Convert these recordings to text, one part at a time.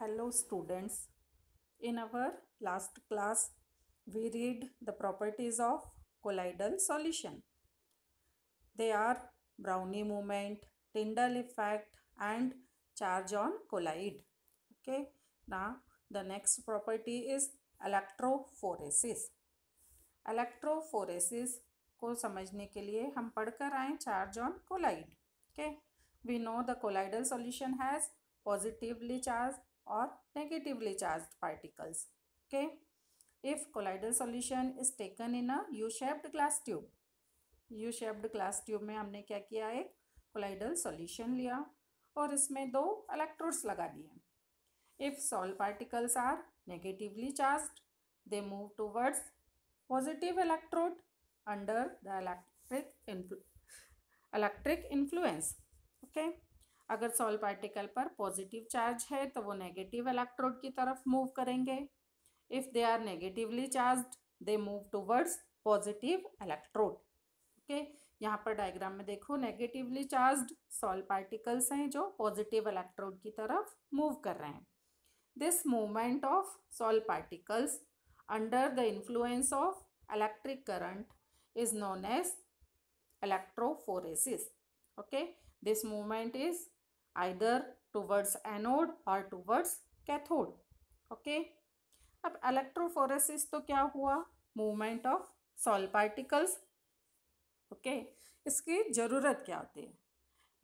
hello students in our last class we read the properties of colloidal solution they are brownie movement tyndall effect and charge on collide okay now the next property is electrophoresis electrophoresis को समझने के लिए हम पढ़कर आए charge on colloid okay we know the colloidal solution has positively charged or negatively charged particles okay if colloidal solution is taken in a u-shaped glass tube u-shaped glass tube में हमने क्या किया एक colloidal solution लिया और इसमें दो electrodes लगा दिए if solid particles are negatively charged they move towards positive electrode under the electric influ electric influence okay अगर सॉल पार्टिकल पर पॉजिटिव चार्ज है तो वो नेगेटिव इलेक्ट्रोड की तरफ मूव करेंगे if they are negatively charged they move towards positive electrode okay यहाँ पर डायग्राम में देखो नेगेटिवली चार्ज सॉल पार्टिकल्स हैं जो पॉजिटिव इलेक्ट्रोड की तरफ मूव कर रहे हैं this movement of sol particles under the influence of electric current is known as electrophoresis okay this movement is either towards anode और टूवर्ड्स कैथोड ओके अब electrophoresis तो क्या हुआ movement of sol particles okay इसकी जरूरत क्या होती है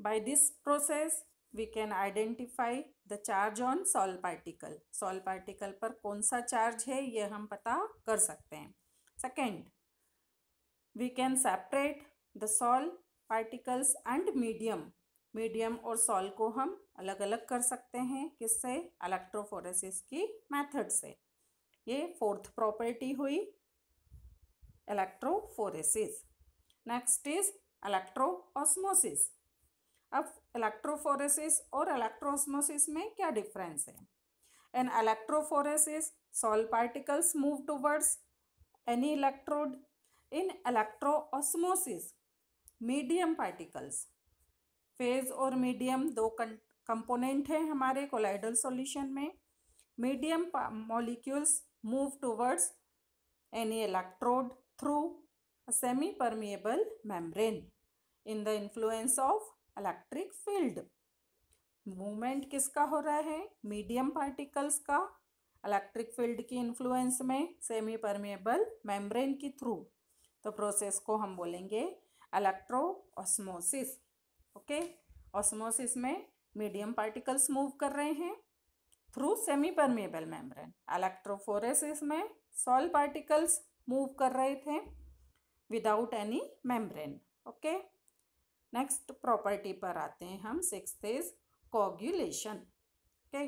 by this process we can identify the charge on sol particle sol particle पर कौन सा चार्ज है ये हम पता कर सकते हैं second we can separate the sol particles and medium medium और सॉल को हम अलग अलग कर सकते हैं किससे इलेक्ट्रोफोरेसिस की मेथड से ये फोर्थ प्रॉपर्टी हुई electrophoresis next is electro osmosis अब इलेक्ट्रोफोरेसिस और इलेक्ट्रोस्मोसिस में क्या डिफरेंस है in electrophoresis sol particles move towards any electrode in electro osmosis medium particles phase और मीडियम दो कंपोनेंट हैं हमारे कोलाइडल सॉल्यूशन में medium molecules move towards any electrode through semi permeable membrane in the influence of electric field movement किसका हो रहा है medium particles का इलेक्ट्रिक फील्ड की इन्फ्लुएंस में सेमी परमिएबल मेम्ब्रेन की थ्रू तो प्रोसेस को हम बोलेंगे इलेक्ट्रो ऑस्मोसिस ओके ऑस्मोसिस में मीडियम पार्टिकल्स मूव कर रहे हैं through semi permeable membrane electrophoresis में सॉल पार्टिकल्स मूव कर रहे थे without any membrane okay next property पर आते हैं हम six is coagulation okay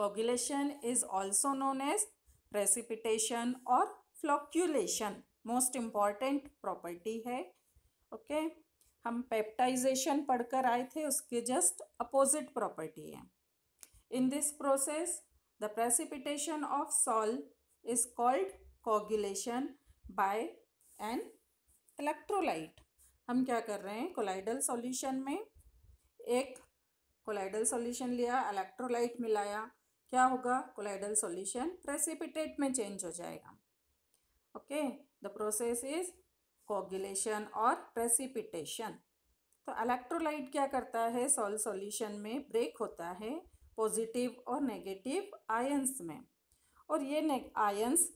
coagulation is also known as precipitation और फ्लोक्यूलेशन मोस्ट इम्पॉर्टेंट प्रॉपर्टी है ओके okay? हम पेप्टाइजेशन पढ़कर आए थे उसके जस्ट अपोजिट प्रॉपर्टी है in this process the precipitation of sol is called coagulation by an electrolyte हम क्या कर रहे हैं कोलाइडल सॉल्यूशन में एक कोलाइडल सॉल्यूशन लिया इलेक्ट्रोलाइट मिलाया क्या होगा कोलाइडल सॉल्यूशन प्रेसिपिटेट में चेंज हो जाएगा okay the process is coagulation और प्रेसिपिटेशन तो इलेक्ट्रोलाइट क्या करता है सॉल सॉल्यूशन में ब्रेक होता है पॉजिटिव और नेगेटिव आयंस में और ये ions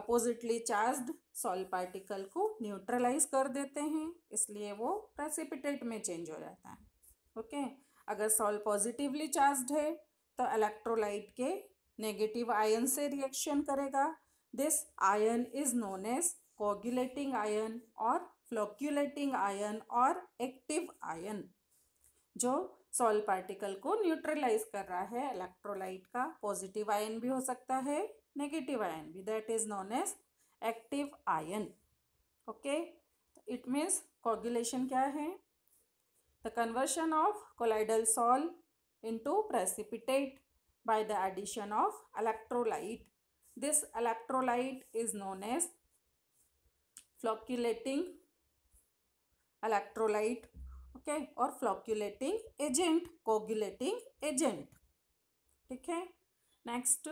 oppositely charged sol particle को न्यूट्रलाइज कर देते हैं इसलिए वो प्रेसिपिटेट में चेंज हो जाता है ओके अगर सॉल पॉजिटिवली चार्ज्ड है तो इलेक्ट्रोलाइट के नेगेटिव आयन से रिएक्शन करेगा this ion is known as coagulating ion और फ्लोक्यूलेटिंग आयन और एक्टिव आयन जो सॉल पार्टिकल को न्यूट्रलाइज कर रहा है इलेक्ट्रोलाइट का पॉजिटिव आयन भी हो सकता है नेगेटिव आयन भी that is known as active ion okay it means coagulation क्या है the conversion of colloidal sol into precipitate by the addition of electrolyte this electrolyte is known as flocculating electrolyte okay और flocculating agent coagulating agent ठीक है next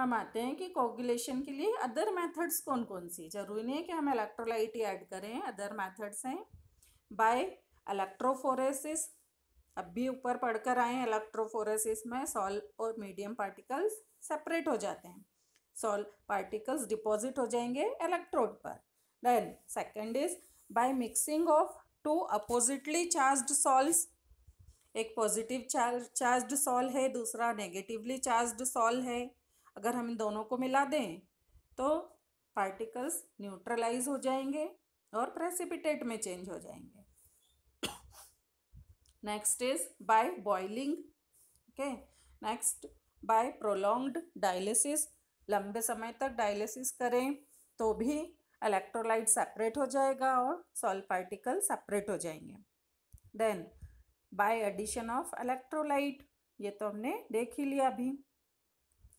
हम आते हैं कि coagulation के लिए अदर मेथड्स कौन कौन सी जरूरी नहीं है कि हम इलेक्ट्रोलाइट ही ऐड करें अदर मेथड्स हैं बाय इलेक्ट्रोफोरेसिस अब भी ऊपर पढ़कर आए इलेक्ट्रोफोरेसिस में सॉल और मीडियम पार्टिकल्स सेपरेट हो जाते हैं सॉल पार्टिकल्स डिपॉजिट हो जाएंगे इलेक्ट्रोड पर then second is by mixing of two oppositely charged sols एक पॉजिटिव चार्ज सॉल है दूसरा नेगेटिवली चार्ज्ड सॉल है अगर हम इन दोनों को मिला दें तो पार्टिकल्स न्यूट्रलाइज हो जाएंगे और प्रेसिपिटेट में चेंज हो जाएंगे next is by boiling okay next by prolonged dialysis लंबे समय तक डायलिसिस करें तो भी इलेक्ट्रोलाइट सेपरेट हो जाएगा और सॉल्ट पार्टिकल सेपरेट हो जाएंगे then by addition of electrolyte ये तो हमने देख ही लिया अभी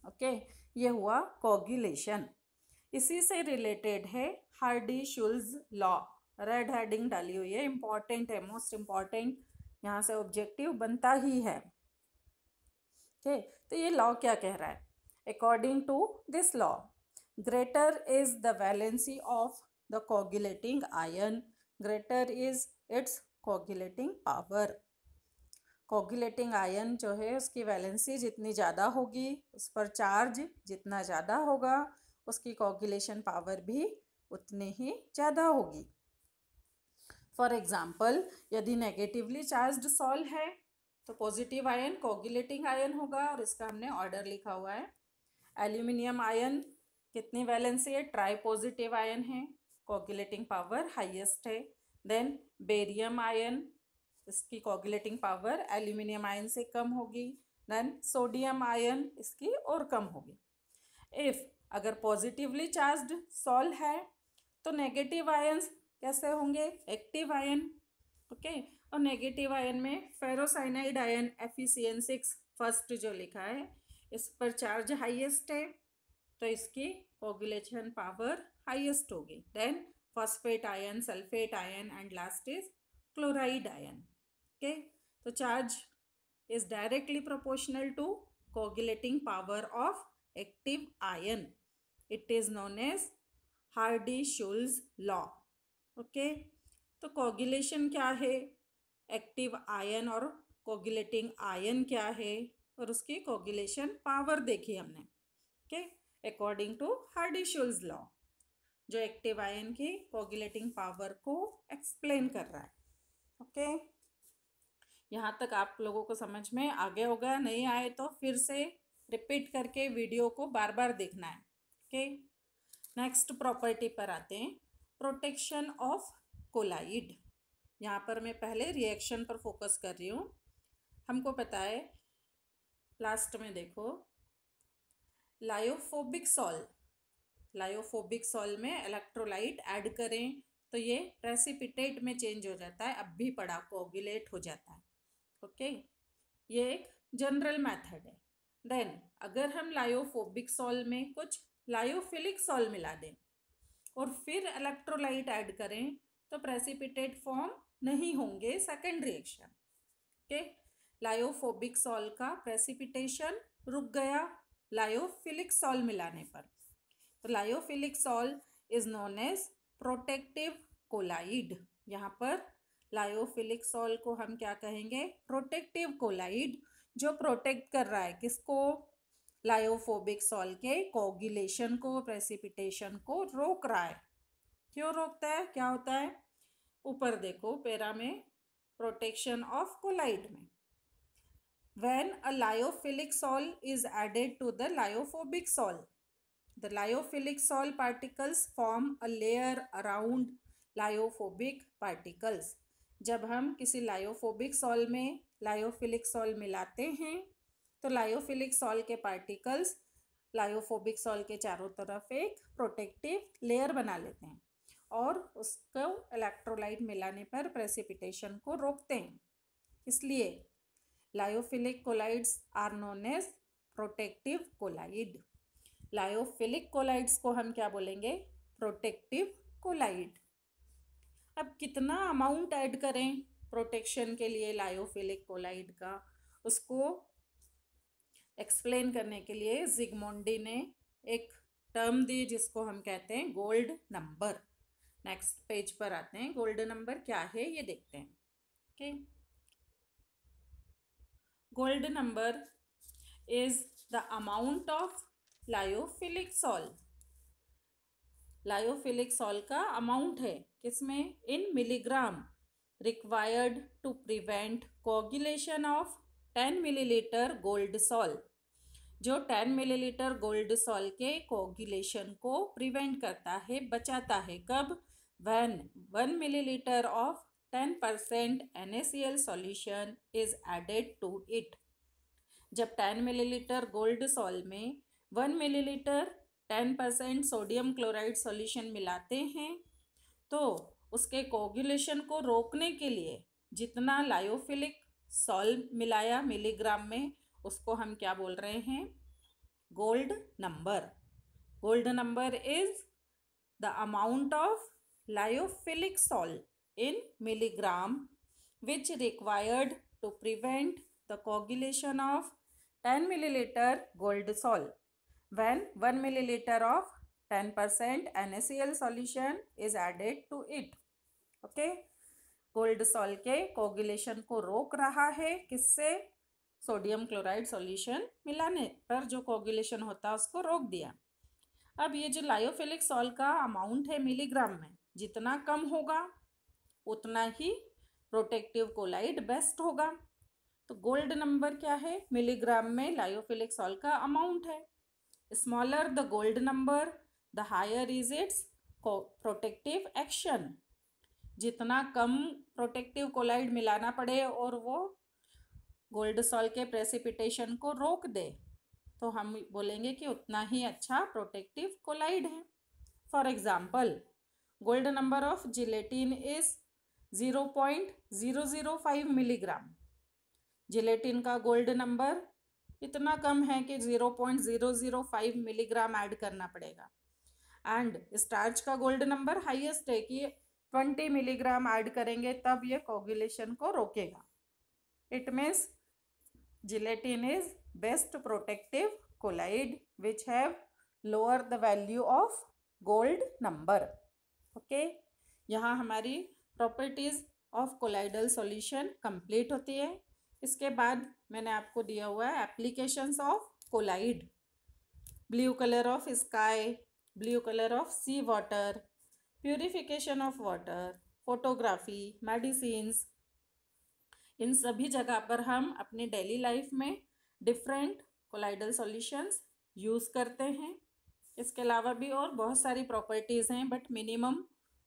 ओके okay, ये हुआ कॉगुलेशन इसी से रिलेटेड है Hardy Schulze law red heading डाली हुई है इम्पॉर्टेंट है मोस्ट इम्पॉर्टेंट यहाँ से ऑब्जेक्टिव बनता ही है ओके okay, तो ये लॉ क्या कह रहा है according to this law. Greater is the valency of the coagulating iron, greater is its coagulating power. Coagulating ion जो है उसकी वैलेंसी जितनी ज़्यादा होगी उस पर चार्ज जितना ज़्यादा होगा उसकी कोगुलेशन पावर भी उतनी ही ज़्यादा होगी फॉर एग्ज़ाम्पल यदि नेगेटिवली चार्ज सॉल है तो पॉजिटिव आयन कोगुलेटिंग आयन होगा और इसका हमने ऑर्डर लिखा हुआ है एल्यूमिनियम आयन कितनी वैलेंसी है ट्राई पॉजिटिव आयन है कोगुलेटिंग पावर हाईएस्ट है देन बेरियम आयन इसकी कोगुलेटिंग पावर एल्यूमिनियम आयन से कम होगी देन सोडियम आयन इसकी और कम होगी इफ़ अगर पॉजिटिवली चार्ज्ड सॉल है तो नेगेटिव आयन्स कैसे होंगे एक्टिव आयन ओके और नेगेटिव आयन में ferrocyanide ion F six first जो लिखा है इस पर चार्ज हाईएस्ट है तो इसकी कोगुलेशन पावर हाईएस्ट होगी then phosphate ion sulphate ion and last is chloride ion okay तो charge is directly proportional to coagulating power of active ion it is known as Hardy Schulze law okay तो coagulation क्या है active ion और coagulating ion क्या है और उसकी coagulation power देखी हमने okay according to Hardy Schulze law जो एक्टिव आयन की कोगुलेटिंग पावर को एक्सप्लेन कर रहा है ओके okay? यहाँ तक आप लोगों को समझ में आगे होगा नहीं आए तो फिर से रिपीट करके वीडियो को बार बार देखना है ओके नेक्स्ट प्रॉपर्टी पर आते हैं प्रोटेक्शन ऑफ कोलाइड यहाँ पर मैं पहले रिएक्शन पर फोकस कर रही हूँ हमको पता है लास्ट में देखो लायोफोबिक सॉल लायोफोबिक सॉल में इलेक्ट्रोलाइट ऐड करें तो ये प्रेसिपिटेट में चेंज हो जाता है अब भी पड़ा कोगुलेट हो जाता है ओके okay? ये एक जनरल मेथड है देन अगर हम लायोफोबिक सॉल में कुछ लायोफिलिक सॉल मिला दें और फिर इलेक्ट्रोलाइट ऐड करें तो प्रेसिपिटेट फॉर्म नहीं होंगे second reaction okay okay? Lyophobic sol का प्रेसिपिटेशन रुक गया लायोफिलिक सॉल मिलाने पर तो lyophilic sol is known as protective colloid यहाँ पर लायोफिलिक सॉल को हम क्या कहेंगे प्रोटेक्टिव कोलाइड जो प्रोटेक्ट कर रहा है किसको लायोफोबिक सॉल के कोगुलेशन को प्रेसिपिटेशन को रोक रहा है क्यों रोकता है क्या होता है ऊपर देखो पेरा में प्रोटेक्शन ऑफ कोलाइड में when a lyophilic sol is added to the lyophobic sol. The lyophilic sol particles form a layer around lyophobic particles. जब हम किसी लायोफोबिक सॉल में लायोफिलिक सॉल मिलाते हैं तो लायोफिलिक सॉल के पार्टिकल्स लायोफोबिक सॉल के चारों तरफ एक प्रोटेक्टिव लेयर बना लेते हैं और उसको इलेक्ट्रोलाइट मिलाने पर प्रेसिपिटेशन को रोकते हैं इसलिए lyophilic colloids are known as protective colloid lyophilic colloids को हम क्या बोलेंगे प्रोटेक्टिव कोलाइड अब कितना अमाउंट ऐड करें प्रोटेक्शन के लिए लायोफिलिक कोलाइड का उसको एक्सप्लेन करने के लिए जिगमोंडी ने एक टर्म दी जिसको हम कहते हैं गोल्ड नंबर नेक्स्ट पेज पर आते हैं गोल्ड नंबर क्या है ये देखते हैं okay okay? Gold number is the amount of lyophilic sol lyophilic sol का अमाउंट है किसमें in milligram required to prevent coagulation of ten millilitre gold sol जो टेन मिलीलीटर गोल्ड सॉल के कोगुलेशन को प्रिवेंट करता है बचाता है कब one one millilitre of ten C L solution is added to it जब टेन मिलीलीटर गोल्ड सॉल में one millilitre ten percent sodium chloride solution मिलाते हैं तो उसके कोगुलेशन को रोकने के लिए जितना लायोफिलिक सॉल मिलाया मिलीग्राम में उसको हम क्या बोल रहे हैं gold number gold number is the amount of lyophilic salt in milligram which required to prevent the coagulation of 10 milliliter gold salt when 1 milliliter of 10% NaCl solution is added to it. Okay. Gold sol के coagulation को रोक रहा है किससे sodium chloride solution मिलाने पर जो coagulation होता है उसको रोक दिया अब ये जो लायोफिलिक सॉल का अमाउंट है मिलीग्राम में जितना कम होगा उतना ही प्रोटेक्टिव कोलाइड बेस्ट होगा तो गोल्ड नंबर क्या है मिलीग्राम में लायोफिलिक सॉल का अमाउंट है smaller the gold number the higher is its protective action जितना कम प्रोटेक्टिव कोलाइड मिलाना पड़े और वो गोल्ड सॉल के प्रेसिपिटेशन को रोक दे तो हम बोलेंगे कि उतना ही अच्छा प्रोटेक्टिव कोलाइड है for example gold number of gelatin is zero point zero zero five milligram gelatin का गोल्ड नंबर इतना कम है कि zero point zero zero five milligram add करना पड़ेगा एंड स्टार्च का गोल्ड नंबर हाईएस्ट है कि ट्वेंटी मिलीग्राम ऐड करेंगे तब ये कोगुलेशन को रोकेगा it means gelatin is best protective colloid which have lower the value of gold number okay यहाँ हमारी properties of colloidal solution complete होती है इसके बाद मैंने आपको दिया हुआ है applications of colloid blue colour of sky blue colour of sea water purification of water photography medicine इन सभी जगह पर हम अपनी डेली लाइफ में डिफरेंट कोलाइडल सॉल्यूशंस यूज़ करते हैं इसके अलावा भी और बहुत सारी प्रॉपर्टीज़ हैं बट मिनिमम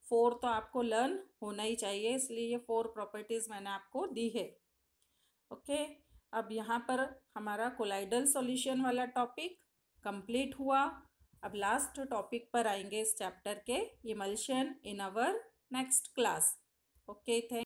फोर तो आपको लर्न होना ही चाहिए इसलिए ये फोर प्रॉपर्टीज़ मैंने आपको दी है ओके अब यहाँ पर हमारा कोलाइडल सॉल्यूशन वाला टॉपिक कंप्लीट हुआ अब लास्ट टॉपिक पर आएंगे इस चैप्टर के emulsion in our next class okay thank